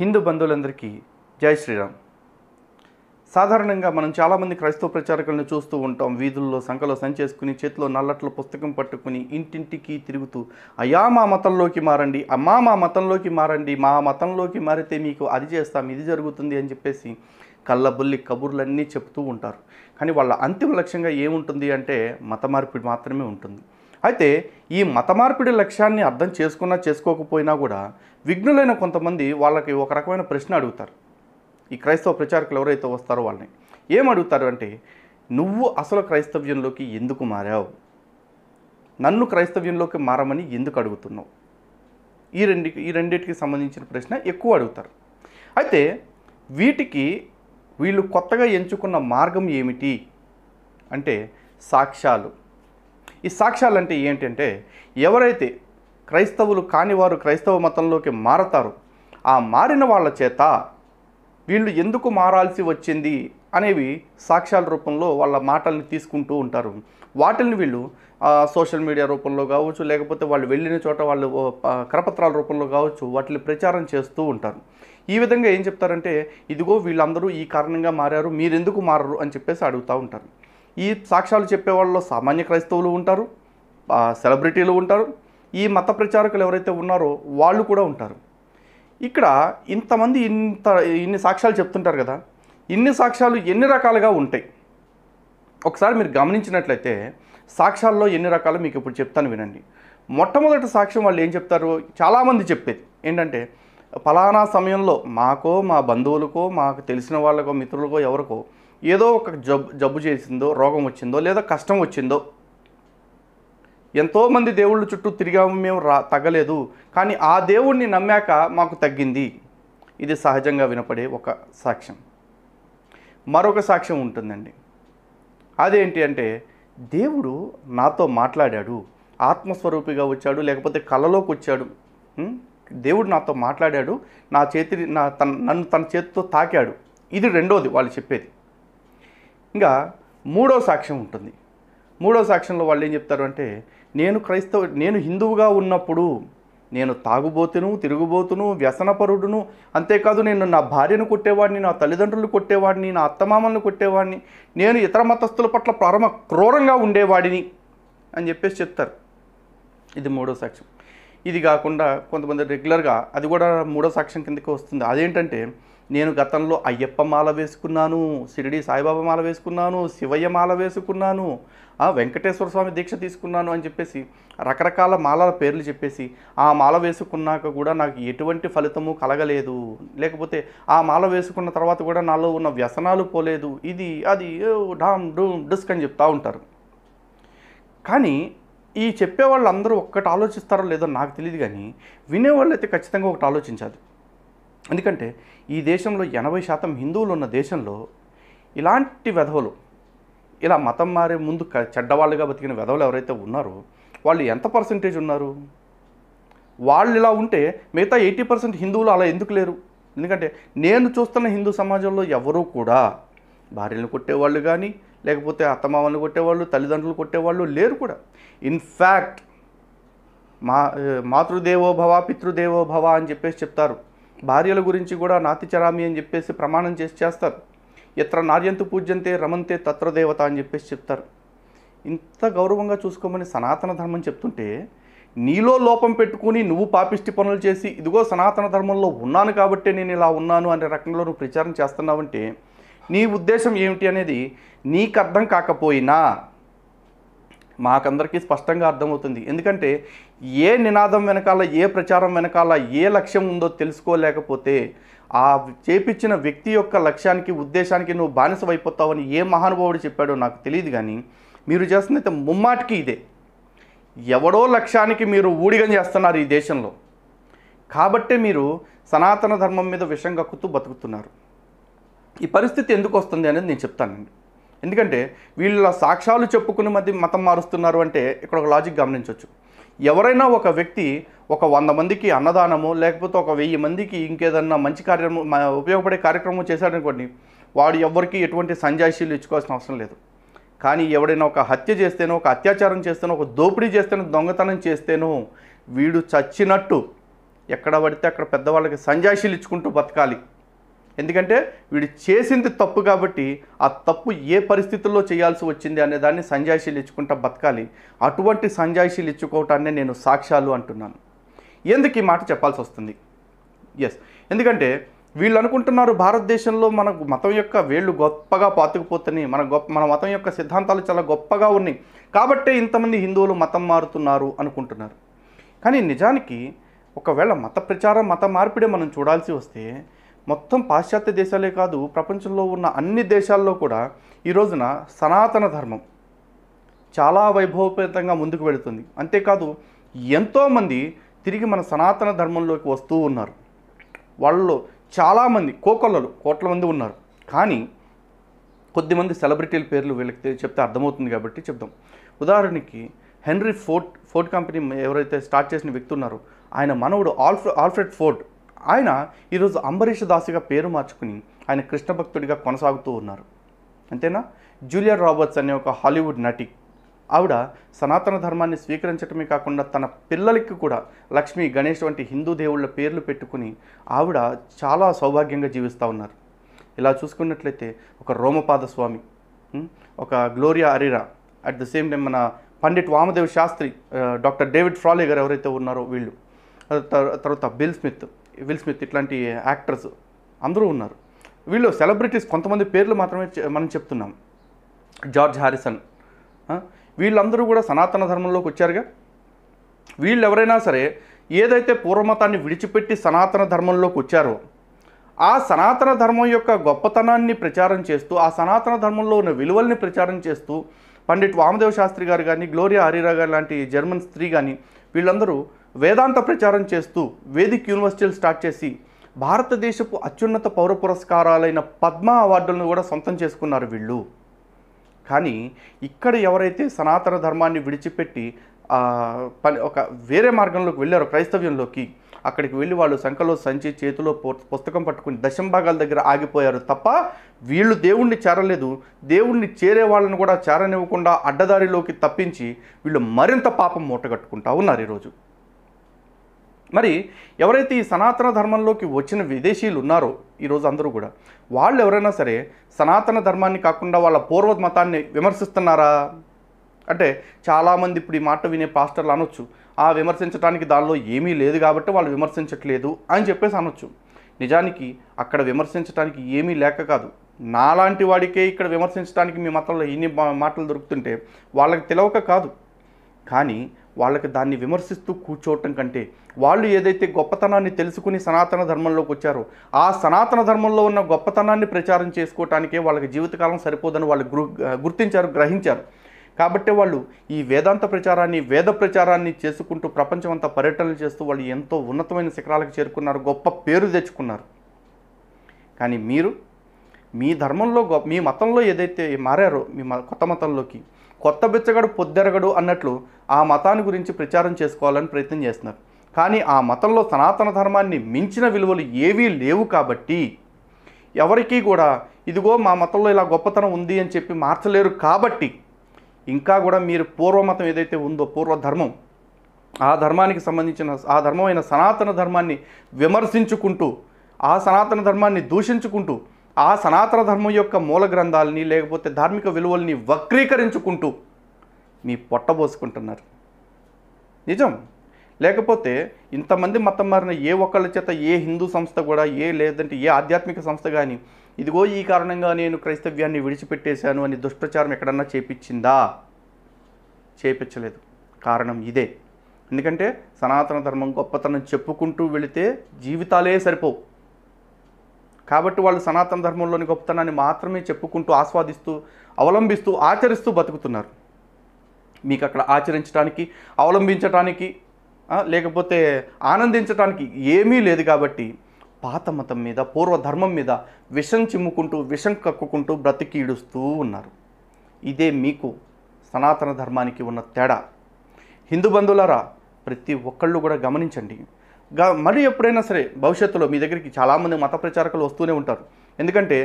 హిందూ బంధువులందరికీ జై శ్రీరామ్ సాధారణంగా మనం చాలామంది క్రైస్తవ ప్రచారకులను చూస్తూ ఉంటాం వీధుల్లో సంఖలో సంచేసుకుని చేతిలో నల్లట్ల పుస్తకం పట్టుకుని ఇంటింటికి తిరుగుతూ అయ్యా మా మతంలోకి మారండి అమ్మా మా మతంలోకి మారండి మా మతంలోకి మారితే మీకు అది చేస్తాం ఇది జరుగుతుంది అని చెప్పేసి కళ్ళబుల్లి కబుర్లన్నీ చెప్తూ ఉంటారు కానీ వాళ్ళ అంతిమ లక్ష్యంగా ఏముంటుంది అంటే మత మార్పిడి మాత్రమే ఉంటుంది అయితే ఈ మత మార్పిడి లక్ష్యాన్ని అర్థం చేసుకున్నా చేసుకోకపోయినా కూడా విఘ్నులైన కొంతమంది వాళ్ళకి ఒక రకమైన ప్రశ్న అడుగుతారు ఈ క్రైస్తవ ప్రచారకులు ఎవరైతే వస్తారో వాళ్ళని ఏం అడుగుతారు అంటే నువ్వు అసలు క్రైస్తవ్యంలోకి ఎందుకు మారావు నన్ను క్రైస్తవ్యంలోకి మారమని ఎందుకు అడుగుతున్నావు ఈ రెండు ఈ రెండింటికి సంబంధించిన ప్రశ్న ఎక్కువ అడుగుతారు అయితే వీటికి వీళ్ళు కొత్తగా ఎంచుకున్న మార్గం ఏమిటి అంటే సాక్ష్యాలు ఈ సాక్ష్యాలు అంటే ఏంటంటే ఎవరైతే క్రైస్తవులు కాని వారు క్రైస్తవ మతంలోకి మారతారు ఆ మారిన వాళ్ళ చేత వీళ్ళు ఎందుకు మారాల్సి వచ్చింది అనేవి సాక్ష్యాల రూపంలో వాళ్ళ మాటల్ని తీసుకుంటూ ఉంటారు వాటిని వీళ్ళు సోషల్ మీడియా రూపంలో కావచ్చు లేకపోతే వాళ్ళు వెళ్ళిన చోట వాళ్ళు కరపత్రాల రూపంలో కావచ్చు వాటిని ప్రచారం చేస్తూ ఉంటారు ఈ విధంగా ఏం చెప్తారంటే ఇదిగో వీళ్ళందరూ ఈ కారణంగా మారారు మీరెందుకు మారరు అని చెప్పేసి అడుగుతూ ఉంటారు ఈ సాక్ష్యాలు చెప్పే వాళ్ళు సామాన్య క్రైస్తవులు ఉంటారు సెలబ్రిటీలు ఉంటారు ఈ మత ప్రచారకులు ఎవరైతే ఉన్నారో వాళ్ళు కూడా ఉంటారు ఇక్కడ ఇంతమంది ఇంత ఇన్ని సాక్ష్యాలు చెప్తుంటారు కదా ఇన్ని సాక్ష్యాలు ఎన్ని రకాలుగా ఉంటాయి ఒకసారి మీరు గమనించినట్లయితే సాక్ష్యాల్లో ఎన్ని రకాలు మీకు ఇప్పుడు చెప్తాను వినండి మొట్టమొదటి సాక్ష్యం వాళ్ళు ఏం చెప్తారు చాలామంది చెప్పేది ఏంటంటే ఫలానా సమయంలో మాకో మా బంధువులకో మాకు తెలిసిన వాళ్ళకో మిత్రులకో ఎవరికో ఏదో ఒక జబ్బు జబ్బు చేసిందో రోగం వచ్చిందో లేదా కష్టం వచ్చిందో ఎంతోమంది దేవుళ్ళ చుట్టూ తిరిగాము మేము రా తగ్గలేదు కానీ ఆ దేవుణ్ణి నమ్మాక మాకు తగ్గింది ఇది సహజంగా వినపడే ఒక సాక్ష్యం మరొక సాక్ష్యం ఉంటుందండి అదేంటి అంటే దేవుడు నాతో మాట్లాడాడు ఆత్మస్వరూపిగా వచ్చాడు లేకపోతే కళలోకి వచ్చాడు దేవుడు నాతో మాట్లాడాడు నా చేతి నా తన నన్ను తన చేతితో తాకాడు ఇది రెండోది వాళ్ళు చెప్పేది ఇంకా మూడో సాక్ష్యం ఉంటుంది మూడో సాక్ష్యంలో వాళ్ళు ఏం చెప్తారు అంటే నేను క్రైస్తవ నేను హిందువుగా ఉన్నప్పుడు నేను తాగుబోతును తిరుగుబోతును వ్యసనపరుడును అంతేకాదు నేను నా భార్యను కొట్టేవాడిని నా తల్లిదండ్రులు కొట్టేవాడిని నా అత్తమామలను కొట్టేవాడిని నేను ఇతర మతస్థుల పట్ల ప్రారంభ క్రూరంగా ఉండేవాడిని అని చెప్పేసి చెప్తారు ఇది మూడో సాక్ష్యం ఇది కాకుండా కొంతమంది రెగ్యులర్గా అది కూడా మూడో సాక్ష్యం కిందకి వస్తుంది అదేంటంటే నేను గతంలో అయ్యప్ప మాల వేసుకున్నాను షిరిడి సాయిబాబా మాల వేసుకున్నాను శివయ్య మాల వేసుకున్నాను వెంకటేశ్వర స్వామి దీక్ష తీసుకున్నాను అని చెప్పేసి రకరకాల మాలల పేర్లు చెప్పేసి ఆ మాల వేసుకున్నాక కూడా నాకు ఎటువంటి ఫలితము కలగలేదు లేకపోతే ఆ మాల వేసుకున్న తర్వాత కూడా నాలో ఉన్న వ్యసనాలు పోలేదు ఇది అది డామ్ డూమ్ డిస్క్ అని చెప్తూ ఉంటారు కానీ ఈ చెప్పే వాళ్ళందరూ ఒక్కటి ఆలోచిస్తారో లేదో నాకు తెలియదు కానీ వినేవాళ్ళు అయితే ఖచ్చితంగా ఒకటి ఆలోచించాలి ఎందుకంటే ఈ దేశంలో ఎనభై శాతం హిందువులు ఉన్న దేశంలో ఇలాంటి వెధవలు ఇలా మతం మారే ముందు చెడ్డవాళ్ళుగా బతికిన వెధవలు ఎవరైతే ఉన్నారో వాళ్ళు ఎంత పర్సంటేజ్ ఉన్నారు వాళ్ళు ఇలా ఉంటే మిగతా ఎయిటీ పర్సెంట్ హిందువులు అలా ఎందుకు లేరు ఎందుకంటే నేను చూస్తున్న హిందూ సమాజంలో ఎవరూ కూడా భార్యలను కొట్టేవాళ్ళు కానీ లేకపోతే అత్తమామలను కొట్టేవాళ్ళు తల్లిదండ్రులు కొట్టేవాళ్ళు లేరు కూడా ఇన్ఫ్యాక్ట్ మా మాతృదేవోభవ పితృదేవోభవ అని చెప్పేసి చెప్తారు భార్యల గురించి కూడా నాతిచరామి అని చెప్పేసి ప్రమాణం చేసి చేస్తారు ఎత్ర నార్యంతు పూజ్యంతే రమంతే తత్రదేవత అని చెప్పేసి చెప్తారు ఇంత గౌరవంగా చూసుకోమని సనాతన ధర్మం చెప్తుంటే నీలో లోపం పెట్టుకుని నువ్వు పాపిష్టి పనులు చేసి ఇదిగో సనాతన ధర్మంలో ఉన్నాను కాబట్టే నేను ఇలా ఉన్నాను అనే రకంలో నువ్వు ప్రచారం చేస్తున్నావంటే నీ ఉద్దేశం ఏమిటి అనేది నీకు అర్థం కాకపోయినా మాకందరికీ స్పష్టంగా అర్థమవుతుంది ఎందుకంటే ఏ నినాదం వెనకాల ఏ ప్రచారం వెనకాల ఏ లక్ష్యం ఉందో తెలుసుకోలేకపోతే ఆ చేపించిన వ్యక్తి యొక్క లక్ష్యానికి ఉద్దేశానికి నువ్వు బానిసవైపోతావని ఏ మహానుభావుడు చెప్పాడో నాకు తెలియదు కానీ మీరు చేస్తున్నైతే ముమ్మాటికి ఇదే ఎవడో లక్ష్యానికి మీరు ఊడిగం చేస్తున్నారు ఈ దేశంలో కాబట్టే మీరు సనాతన ధర్మం మీద విషం కక్కుతూ బతుకుతున్నారు ఈ పరిస్థితి ఎందుకు వస్తుంది అనేది నేను చెప్తానండి ఎందుకంటే వీళ్ళ సాక్ష్యాలు చెప్పుకుని మధ్య మతం మారుస్తున్నారు అంటే ఇక్కడ ఒక లాజిక్ గమనించవచ్చు ఎవరైనా ఒక వ్యక్తి ఒక వంద మందికి అన్నదానము లేకపోతే ఒక వెయ్యి మందికి ఇంకేదన్నా మంచి కార్యము ఉపయోగపడే కార్యక్రమం చేశాడనుకోండి వాడు ఎవరికి ఎటువంటి సంజాయిషీలు ఇచ్చుకోవాల్సిన అవసరం లేదు కానీ ఎవడైనా ఒక హత్య చేస్తేనో ఒక అత్యాచారం చేస్తేనో ఒక దోపిడీ చేస్తేనో దొంగతనం చేస్తేనో వీడు చచ్చినట్టు ఎక్కడ పడితే అక్కడ పెద్దవాళ్ళకి సంజాయిషీలు ఇచ్చుకుంటూ బతకాలి ఎందుకంటే వీడు చేసింది తప్పు కాబట్టి ఆ తప్పు ఏ పరిస్థితుల్లో చేయాల్సి వచ్చింది అనే దాన్ని సంజాయిషీలు ఇచ్చుకుంటా బతకాలి అటువంటి సంజాయిషీలు ఇచ్చుకోవటాన్ని నేను సాక్ష్యాలు అంటున్నాను ఎందుకు ఈ మాట చెప్పాల్సి వస్తుంది ఎస్ ఎందుకంటే వీళ్ళు అనుకుంటున్నారు భారతదేశంలో మన మతం యొక్క వేళ్ళు గొప్పగా పాతుకుపోతున్నాయి మన గొప్ప మన మతం యొక్క సిద్ధాంతాలు చాలా గొప్పగా ఉన్నాయి కాబట్టే ఇంతమంది హిందువులు మతం మారుతున్నారు అనుకుంటున్నారు కానీ నిజానికి ఒకవేళ మత ప్రచారం మత మార్పిడే మనం చూడాల్సి వస్తే మొత్తం పాశ్చాత్య దేశాలే కాదు ప్రపంచంలో ఉన్న అన్ని దేశాల్లో కూడా ఈ రోజున సనాతన ధర్మం చాలా వైభవపేతంగా ముందుకు వెళుతుంది అంతేకాదు ఎంతోమంది తిరిగి మన సనాతన ధర్మంలోకి వస్తూ ఉన్నారు వాళ్ళలో చాలామంది కోకొల్లలు కోట్ల మంది ఉన్నారు కానీ కొద్దిమంది సెలబ్రిటీల పేర్లు వీళ్ళకి చెప్తే అర్థమవుతుంది కాబట్టి చెప్దాం ఉదాహరణకి హెన్రీ ఫోర్ట్ ఫోర్ట్ కంపెనీ ఎవరైతే స్టార్ట్ చేసిన వ్యక్తి ఉన్నారో ఆయన మనవుడు ఆల్ఫ్రె ఆల్ఫ్రెడ్ ఫోర్ట్ ఆయన ఈరోజు అంబరీష్ దాసిగా పేరు మార్చుకుని ఆయన కృష్ణ భక్తుడిగా కొనసాగుతూ ఉన్నారు అంతేనా జూలియర్ రాబర్ట్స్ అనే ఒక హాలీవుడ్ నటి ఆవిడ సనాతన ధర్మాన్ని స్వీకరించడమే కాకుండా తన పిల్లలకి కూడా లక్ష్మీ గణేష్ వంటి హిందూ దేవుళ్ళ పేర్లు పెట్టుకుని ఆవిడ చాలా సౌభాగ్యంగా జీవిస్తూ ఉన్నారు ఇలా చూసుకున్నట్లయితే ఒక రోమపాద స్వామి ఒక గ్లోరియా అరీరా అట్ ద సేమ్ టైం మన Pandit Vamadev Shastri doctor David Frawley garu ఎవరైతే ఉన్నారో వీళ్ళు తర్వాత బిల్ స్మిత్ విల్ స్మిత్ ఇట్లాంటి యాక్టర్స్ అందరూ ఉన్నారు వీళ్ళు సెలబ్రిటీస్ కొంతమంది పేర్లు మాత్రమే మనం చెప్తున్నాం జార్జ్ హారిసన్ వీళ్ళందరూ కూడా సనాతన ధర్మంలోకి వచ్చారుగా వీళ్ళు ఎవరైనా సరే ఏదైతే పూర్వమతాన్ని విడిచిపెట్టి సనాతన ధర్మంలోకి వచ్చారో ఆ సనాతన ధర్మం యొక్క గొప్పతనాన్ని ప్రచారం చేస్తూ ఆ సనాతన ధర్మంలో ఉన్న విలువల్ని ప్రచారం చేస్తూ పండిట్ వామదేవ శాస్త్రి గారు కానీ గ్లోరియా హరిరా గారు లాంటి జర్మన్ స్త్రీ కానీ వీళ్ళందరూ వేదాంత ప్రచారం చేస్తూ వేదిక్ యూనివర్సిటీలు స్టార్ట్ చేసి భారతదేశపు అత్యున్నత పౌర పురస్కారాలైన పద్మ అవార్డులను కూడా సొంతం చేసుకున్నారు వీళ్ళు కానీ ఇక్కడ ఎవరైతే సనాతన ధర్మాన్ని విడిచిపెట్టి పని ఒక వేరే మార్గంలోకి వెళ్ళారు క్రైస్తవ్యంలోకి అక్కడికి వెళ్ళి వాళ్ళు సంఖలో సంచి చేతిలో పుస్తకం పట్టుకుని దశంభాగాల దగ్గర ఆగిపోయారు తప్ప వీళ్ళు దేవుణ్ణి చేరలేదు దేవుణ్ణి చేరే వాళ్ళని కూడా చేరనివ్వకుండా అడ్డదారిలోకి తప్పించి వీళ్ళు మరింత పాపం మూటగట్టుకుంటా ఉన్నారు ఈరోజు మరి ఎవరైతే ఈ సనాతన ధర్మంలోకి వచ్చిన విదేశీయులు ఉన్నారో ఈరోజు అందరూ కూడా వాళ్ళు ఎవరైనా సరే సనాతన ధర్మాన్ని కాకుండా వాళ్ళ పూర్వ మతాన్ని విమర్శిస్తున్నారా అంటే చాలామంది ఇప్పుడు ఈ మాట వినే పాస్టర్లు అనొచ్చు ఆ విమర్శించడానికి దానిలో ఏమీ లేదు కాబట్టి వాళ్ళు విమర్శించట్లేదు అని చెప్పేసి అనొచ్చు నిజానికి అక్కడ విమర్శించడానికి ఏమీ లేక కాదు నాలాంటి వాడికే ఇక్కడ విమర్శించడానికి మీ మతంలో ఎన్ని మాటలు దొరుకుతుంటే వాళ్ళకి తెలవక కాదు కానీ వాళ్ళకి దాన్ని విమర్శిస్తూ కూర్చోవటం కంటే వాళ్ళు ఏదైతే గొప్పతనాన్ని తెలుసుకుని సనాతన ధర్మంలోకి వచ్చారో ఆ సనాతన ధర్మంలో ఉన్న గొప్పతనాన్ని ప్రచారం చేసుకోవటానికే వాళ్ళకి జీవితకాలం సరిపోదని వాళ్ళు గుర్తించారు గ్రహించారు కాబట్టి వాళ్ళు ఈ వేదాంత ప్రచారాన్ని వేద ప్రచారాన్ని చేసుకుంటూ ప్రపంచం అంతా పర్యటనలు చేస్తూ వాళ్ళు ఎంతో ఉన్నతమైన శిఖరాలకు చేరుకున్నారు గొప్ప పేరు తెచ్చుకున్నారు కానీ మీరు మీ ధర్మంలో మీ మతంలో ఏదైతే మారారో మీ కొత్త మతంలోకి కొత్త బిచ్చగడు పొద్దెరగడు అన్నట్లు ఆ మతాన్ని గురించి ప్రచారం చేసుకోవాలని ప్రయత్నం చేస్తున్నారు కానీ ఆ మతంలో సనాతన ధర్మాన్ని మించిన విలువలు ఏవీ లేవు కాబట్టి ఎవరికీ కూడా ఇదిగో మా మతంలో ఇలా గొప్పతనం ఉంది అని చెప్పి మార్చలేరు కాబట్టి ఇంకా కూడా మీరు పూర్వమతం ఏదైతే ఉందో పూర్వ ధర్మం ఆ ధర్మానికి సంబంధించిన ఆ ధర్మమైన సనాతన ధర్మాన్ని విమర్శించుకుంటూ ఆ సనాతన ధర్మాన్ని దూషించుకుంటూ ఆ సనాతన ధర్మం యొక్క మూల గ్రంథాలని లేకపోతే ధార్మిక విలువల్ని వక్రీకరించుకుంటూ మీ పొట్టబోసుకుంటున్నారు నిజం లేకపోతే ఇంతమంది మతం మారిన ఏ ఒక్కళ్ళ చేత ఏ హిందూ సంస్థ కూడా ఏ లేదంటే ఏ ఆధ్యాత్మిక సంస్థ కానీ ఇదిగో ఈ కారణంగా నేను క్రైస్తవ్యాన్ని విడిచిపెట్టేశాను అని దుష్ప్రచారం ఎక్కడన్నా చేపించిందా చేపించలేదు కారణం ఇదే ఎందుకంటే సనాతన ధర్మం గొప్పతనం చెప్పుకుంటూ వెళితే జీవితాలే సరిపోవు కాబట్టి వాళ్ళు సనాతన ధర్మంలోని గొప్పతనాన్ని మాత్రమే చెప్పుకుంటూ ఆస్వాదిస్తూ అవలంబిస్తూ ఆచరిస్తూ బతుకుతున్నారు మీకు అక్కడ ఆచరించడానికి అవలంబించటానికి లేకపోతే ఆనందించటానికి ఏమీ లేదు కాబట్టి పాత మతం మీద పూర్వ ధర్మం మీద విషం చిమ్ముకుంటూ విషం కక్కుకుంటూ బ్రతికి ఈడుస్తూ ఉన్నారు ఇదే మీకు సనాతన ధర్మానికి ఉన్న తేడా హిందూ బంధువులరా ప్రతి ఒక్కళ్ళు కూడా గమనించండి మళ్ళీ ఎప్పుడైనా సరే భవిష్యత్తులో మీ దగ్గరికి చాలామంది మత ప్రచారకులు వస్తూనే ఉంటారు ఎందుకంటే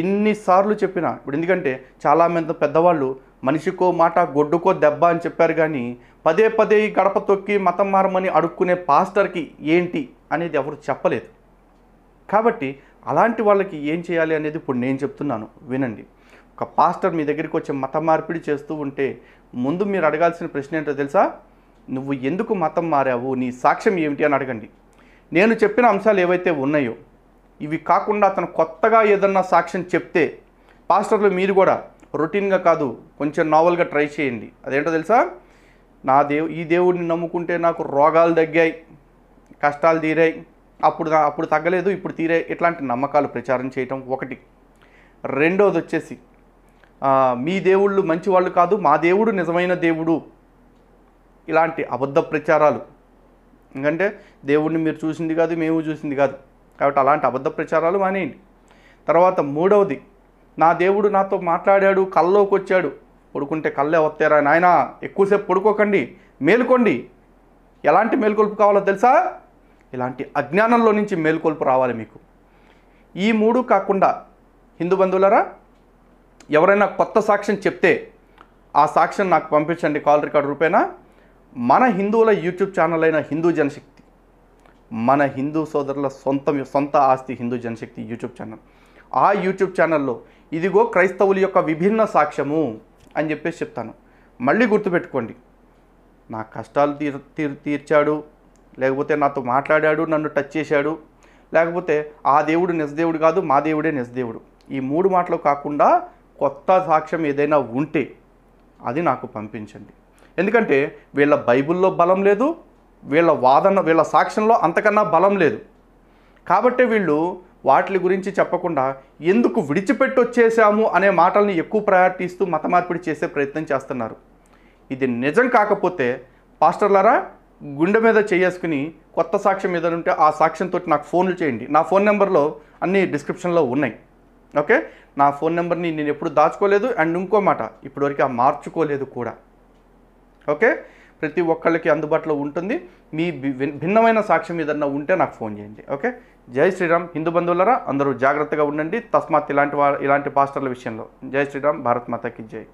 ఎన్నిసార్లు చెప్పినా ఇప్పుడు ఎందుకంటే చాలామంది పెద్దవాళ్ళు మనిషికో మాట గొడ్డుకో దెబ్బ అని చెప్పారు కానీ పదే పదే గడప తొక్కి మతం మారమని అడుక్కునే పాస్టర్కి ఏంటి అనేది ఎవరు చెప్పలేదు కాబట్టి అలాంటి వాళ్ళకి ఏం చేయాలి అనేది ఇప్పుడు నేను చెప్తున్నాను వినండి ఒక పాస్టర్ మీ దగ్గరికి వచ్చే మత మార్పిడి చేస్తూ ఉంటే ముందు మీరు అడగాల్సిన ప్రశ్న ఏంటో తెలుసా నువ్వు ఎందుకు మతం మారావు నీ సాక్ష్యం ఏమిటి అని అడగండి నేను చెప్పిన అంశాలు ఏవైతే ఉన్నాయో ఇవి కాకుండా అతను కొత్తగా ఏదన్నా సాక్ష్యం చెప్తే పాస్టర్లు మీరు కూడా రొటీన్గా కాదు కొంచెం నావల్గా ట్రై చేయండి అదేంటో తెలుసా నా దేవు ఈ దేవుడిని నమ్ముకుంటే నాకు రోగాలు తగ్గాయి కష్టాలు తీరాయి అప్పుడు అప్పుడు తగ్గలేదు ఇప్పుడు తీరే ఇట్లాంటి నమ్మకాలు ప్రచారం చేయటం ఒకటి రెండోది వచ్చేసి మీ దేవుళ్ళు మంచివాళ్ళు కాదు మా దేవుడు నిజమైన దేవుడు ఇలాంటి అబద్ధ ప్రచారాలు ఎందుకంటే దేవుడిని మీరు చూసింది కాదు మేము చూసింది కాదు కాబట్టి అలాంటి అబద్ధ ప్రచారాలు మానేయండి తర్వాత మూడవది నా దేవుడు నాతో మాట్లాడాడు కళ్ళలోకి వచ్చాడు పడుకుంటే కళ్ళే వస్తారా నాయన ఎక్కువసేపు పడుకోకండి మేలుకోండి ఎలాంటి మేలుకొల్పు కావాలో తెలుసా ఇలాంటి అజ్ఞానంలో నుంచి మేలుకొల్పు రావాలి మీకు ఈ మూడు కాకుండా హిందూ బంధువులరా ఎవరైనా కొత్త సాక్ష్యం చెప్తే ఆ సాక్ష్యం నాకు పంపించండి కాల్ రికార్డ్ రూపేనా మన హిందువుల యూట్యూబ్ ఛానల్ అయిన హిందూ జనశక్తి మన హిందూ సోదరుల సొంత సొంత ఆస్తి హిందూ జనశక్తి యూట్యూబ్ ఛానల్ ఆ యూట్యూబ్ ఛానల్లో ఇదిగో క్రైస్తవుల యొక్క విభిన్న సాక్ష్యము అని చెప్పేసి చెప్తాను మళ్ళీ గుర్తుపెట్టుకోండి నా కష్టాలు తీర్ తీర్ తీర్చాడు లేకపోతే నాతో మాట్లాడాడు నన్ను టచ్ చేశాడు లేకపోతే ఆ దేవుడు నిజదేవుడు కాదు మా దేవుడే నిజదేవుడు ఈ మూడు మాటలు కాకుండా కొత్త సాక్ష్యం ఏదైనా ఉంటే అది నాకు పంపించండి ఎందుకంటే వీళ్ళ బైబిల్లో బలం లేదు వీళ్ళ వాదన వీళ్ళ సాక్ష్యంలో అంతకన్నా బలం లేదు కాబట్టి వీళ్ళు వాటి గురించి చెప్పకుండా ఎందుకు విడిచిపెట్టి వచ్చేసాము అనే మాటల్ని ఎక్కువ ప్రయారిటీ ఇస్తూ మత మార్పిడి చేసే ప్రయత్నం చేస్తున్నారు ఇది నిజం కాకపోతే పాస్టర్లారా గుండె మీద చేసుకుని కొత్త సాక్ష్యం మీద ఉంటే ఆ సాక్ష్యంతో నాకు ఫోన్లు చేయండి నా ఫోన్ నెంబర్లో అన్ని డిస్క్రిప్షన్లో ఉన్నాయి ఓకే నా ఫోన్ నెంబర్ని నేను ఎప్పుడు దాచుకోలేదు అండ్ ఇంకో మాట ఇప్పటివరకు ఆ మార్చుకోలేదు కూడా ఓకే ప్రతి ఒక్కళ్ళకి అందుబాటులో ఉంటుంది మీ భిన్నమైన సాక్ష్యం ఏదన్నా ఉంటే నాకు ఫోన్ చేయండి ఓకే జై శ్రీరామ్ హిందూ బంధువులరా అందరూ జాగ్రత్తగా ఉండండి తస్మాత్ ఇలాంటి ఇలాంటి పాస్టర్ల విషయంలో జై శ్రీరామ్ భారత్ మాతకి జై